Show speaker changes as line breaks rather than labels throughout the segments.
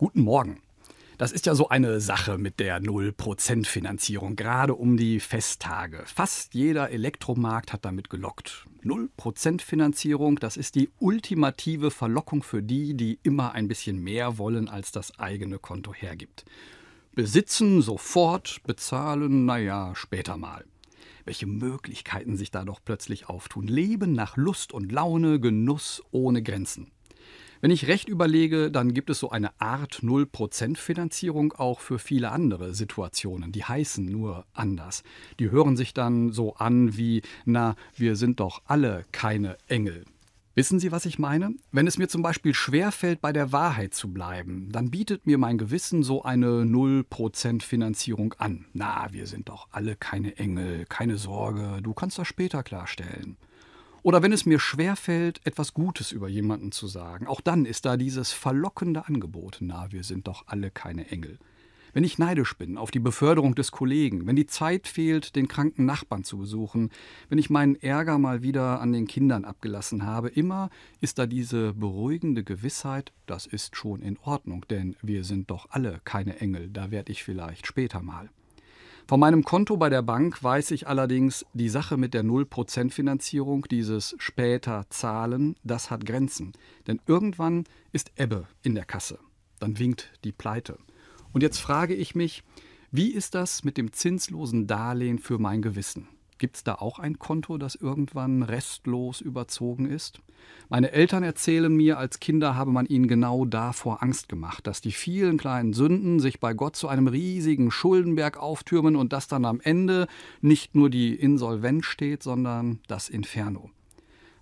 Guten Morgen. Das ist ja so eine Sache mit der 0%-Finanzierung, gerade um die Festtage. Fast jeder Elektromarkt hat damit gelockt. 0%-Finanzierung, das ist die ultimative Verlockung für die, die immer ein bisschen mehr wollen, als das eigene Konto hergibt. Besitzen sofort, bezahlen, naja, später mal. Welche Möglichkeiten sich da doch plötzlich auftun. Leben nach Lust und Laune, Genuss ohne Grenzen. Wenn ich recht überlege, dann gibt es so eine Art null prozent Finanzierung auch für viele andere Situationen. Die heißen nur anders. Die hören sich dann so an wie, na, wir sind doch alle keine Engel. Wissen Sie, was ich meine? Wenn es mir zum Beispiel schwerfällt, bei der Wahrheit zu bleiben, dann bietet mir mein Gewissen so eine null prozent Finanzierung an. Na, wir sind doch alle keine Engel, keine Sorge, du kannst das später klarstellen. Oder wenn es mir schwerfällt, etwas Gutes über jemanden zu sagen, auch dann ist da dieses verlockende Angebot, na, wir sind doch alle keine Engel. Wenn ich neidisch bin auf die Beförderung des Kollegen, wenn die Zeit fehlt, den kranken Nachbarn zu besuchen, wenn ich meinen Ärger mal wieder an den Kindern abgelassen habe, immer ist da diese beruhigende Gewissheit, das ist schon in Ordnung, denn wir sind doch alle keine Engel, da werde ich vielleicht später mal. Von meinem Konto bei der Bank weiß ich allerdings, die Sache mit der 0% Finanzierung, dieses später Zahlen, das hat Grenzen. Denn irgendwann ist Ebbe in der Kasse. Dann winkt die Pleite. Und jetzt frage ich mich, wie ist das mit dem zinslosen Darlehen für mein Gewissen? Gibt es da auch ein Konto, das irgendwann restlos überzogen ist? Meine Eltern erzählen mir, als Kinder habe man ihnen genau davor Angst gemacht, dass die vielen kleinen Sünden sich bei Gott zu einem riesigen Schuldenberg auftürmen und dass dann am Ende nicht nur die Insolvenz steht, sondern das Inferno.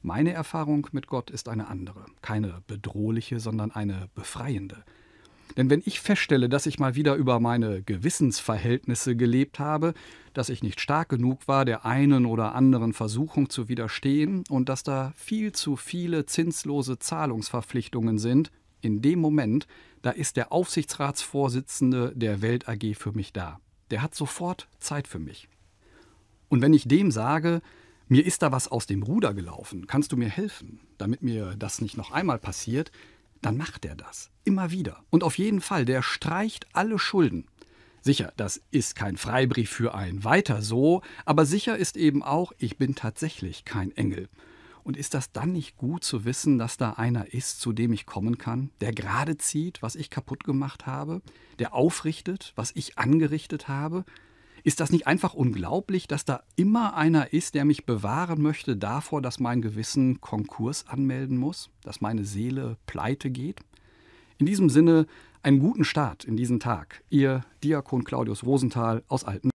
Meine Erfahrung mit Gott ist eine andere, keine bedrohliche, sondern eine befreiende. Denn wenn ich feststelle, dass ich mal wieder über meine Gewissensverhältnisse gelebt habe, dass ich nicht stark genug war, der einen oder anderen Versuchung zu widerstehen und dass da viel zu viele zinslose Zahlungsverpflichtungen sind, in dem Moment, da ist der Aufsichtsratsvorsitzende der Welt AG für mich da. Der hat sofort Zeit für mich. Und wenn ich dem sage, mir ist da was aus dem Ruder gelaufen, kannst du mir helfen, damit mir das nicht noch einmal passiert, dann macht er das. Immer wieder. Und auf jeden Fall, der streicht alle Schulden. Sicher, das ist kein Freibrief für ein Weiter so, aber sicher ist eben auch, ich bin tatsächlich kein Engel. Und ist das dann nicht gut zu wissen, dass da einer ist, zu dem ich kommen kann, der gerade zieht, was ich kaputt gemacht habe, der aufrichtet, was ich angerichtet habe, ist das nicht einfach unglaublich, dass da immer einer ist, der mich bewahren möchte davor, dass mein Gewissen Konkurs anmelden muss, dass meine Seele pleite geht? In diesem Sinne einen guten Start in diesen Tag. Ihr Diakon Claudius Rosenthal aus Alten.